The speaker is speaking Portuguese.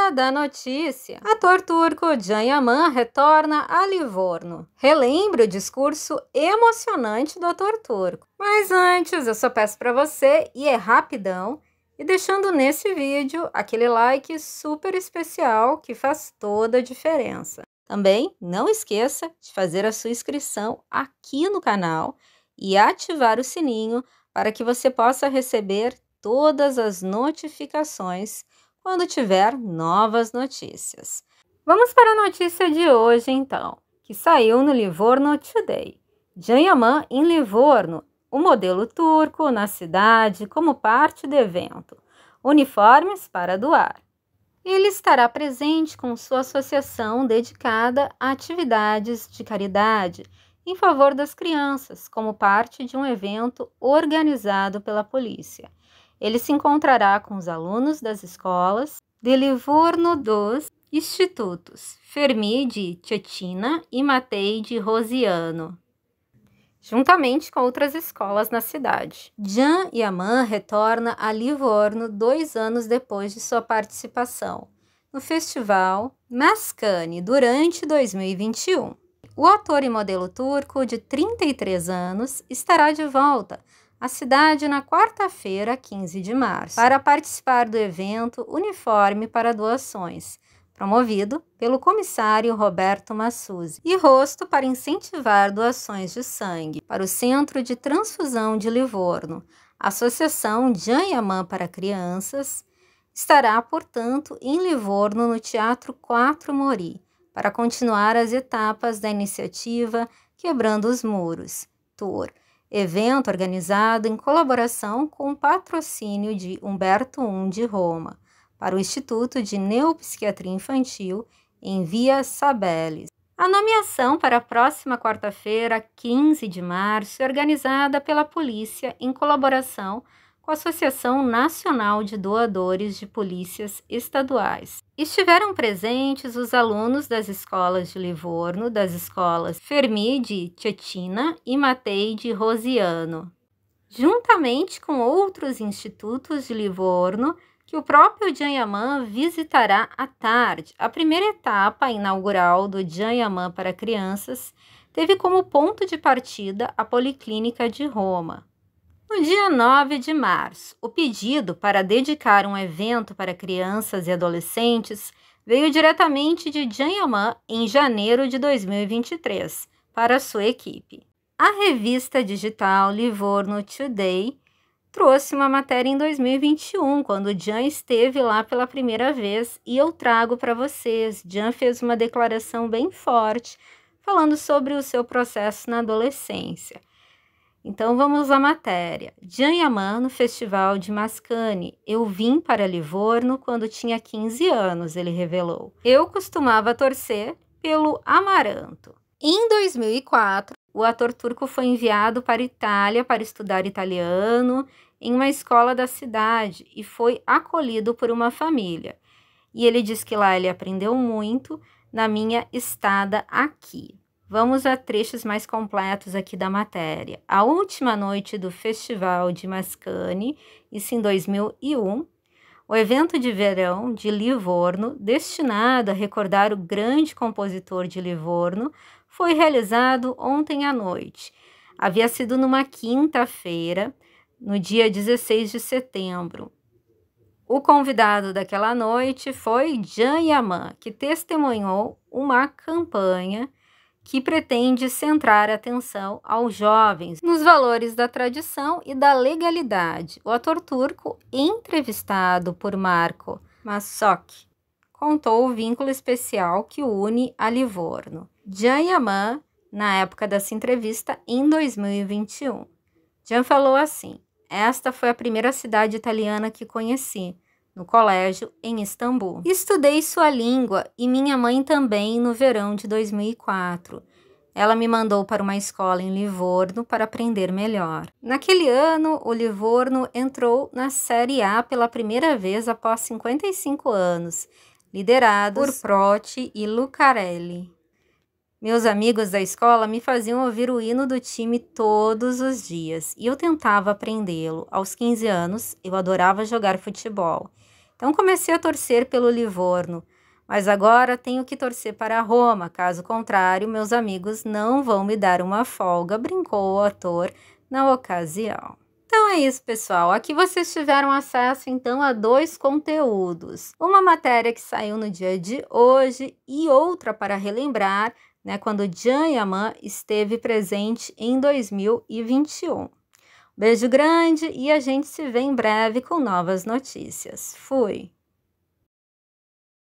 hora da notícia, ator turco Can Yaman retorna a Livorno. Relembre o discurso emocionante do ator turco. Mas antes, eu só peço para você, e é rapidão, e deixando nesse vídeo aquele like super especial que faz toda a diferença. Também não esqueça de fazer a sua inscrição aqui no canal e ativar o sininho para que você possa receber todas as notificações quando tiver novas notícias. Vamos para a notícia de hoje, então, que saiu no Livorno Today. Jan Yaman em Livorno, o modelo turco na cidade como parte do evento. Uniformes para doar. Ele estará presente com sua associação dedicada a atividades de caridade em favor das crianças, como parte de um evento organizado pela polícia. Ele se encontrará com os alunos das escolas de Livorno dos institutos Fermi de Cetina e Matei de Rosiano, juntamente com outras escolas na cidade. Jean Yaman retorna a Livorno dois anos depois de sua participação no festival Mascane durante 2021. O ator e modelo turco de 33 anos estará de volta a cidade na quarta-feira, 15 de março, para participar do evento Uniforme para Doações, promovido pelo comissário Roberto Massuzzi, e rosto para incentivar doações de sangue para o Centro de Transfusão de Livorno, Associação Janhamã para Crianças, estará, portanto, em Livorno no Teatro 4 Mori, para continuar as etapas da iniciativa Quebrando os Muros, Tour, evento organizado em colaboração com o patrocínio de Humberto I de Roma, para o Instituto de Neuropsiquiatria Infantil em Via Sabelis. A nomeação para a próxima quarta-feira, 15 de março, é organizada pela polícia em colaboração com a Associação Nacional de Doadores de Polícias Estaduais. Estiveram presentes os alunos das escolas de Livorno, das escolas Fermi de Tietina e Matei de Rosiano, juntamente com outros institutos de Livorno que o próprio Janyaman visitará à tarde. A primeira etapa inaugural do Janyaman para crianças teve como ponto de partida a Policlínica de Roma. No dia 9 de março, o pedido para dedicar um evento para crianças e adolescentes veio diretamente de Jan Yaman em janeiro de 2023 para sua equipe. A revista digital Livorno Today trouxe uma matéria em 2021, quando Jan esteve lá pela primeira vez, e eu trago para vocês. Jan fez uma declaração bem forte falando sobre o seu processo na adolescência. Então vamos à matéria. Jan Yaman no Festival de Mascane. Eu vim para Livorno quando tinha 15 anos, ele revelou. Eu costumava torcer pelo Amaranto. Em 2004, o ator turco foi enviado para Itália para estudar italiano em uma escola da cidade e foi acolhido por uma família. E ele diz que lá ele aprendeu muito na minha estada aqui. Vamos a trechos mais completos aqui da matéria. A última noite do Festival de Mascani, isso em 2001, o evento de verão de Livorno, destinado a recordar o grande compositor de Livorno, foi realizado ontem à noite. Havia sido numa quinta-feira, no dia 16 de setembro. O convidado daquela noite foi Jan Yaman, que testemunhou uma campanha que pretende centrar a atenção aos jovens nos valores da tradição e da legalidade. O ator turco, entrevistado por Marco Massok, contou o vínculo especial que o une a Livorno. Yaman, na época dessa entrevista, em 2021. Jan falou assim: Esta foi a primeira cidade italiana que conheci no colégio em Istambul. Estudei sua língua e minha mãe também no verão de 2004. Ela me mandou para uma escola em Livorno para aprender melhor. Naquele ano, o Livorno entrou na Série A pela primeira vez após 55 anos, liderados por Proti e Lucarelli. Meus amigos da escola me faziam ouvir o hino do time todos os dias e eu tentava aprendê-lo. Aos 15 anos, eu adorava jogar futebol então comecei a torcer pelo Livorno, mas agora tenho que torcer para Roma, caso contrário, meus amigos não vão me dar uma folga, brincou o ator na ocasião. Então é isso, pessoal. Aqui vocês tiveram acesso então a dois conteúdos. Uma matéria que saiu no dia de hoje e outra para relembrar, né, quando Jan Yaman esteve presente em 2021. Beijo grande e a gente se vê em breve com novas notícias. Fui!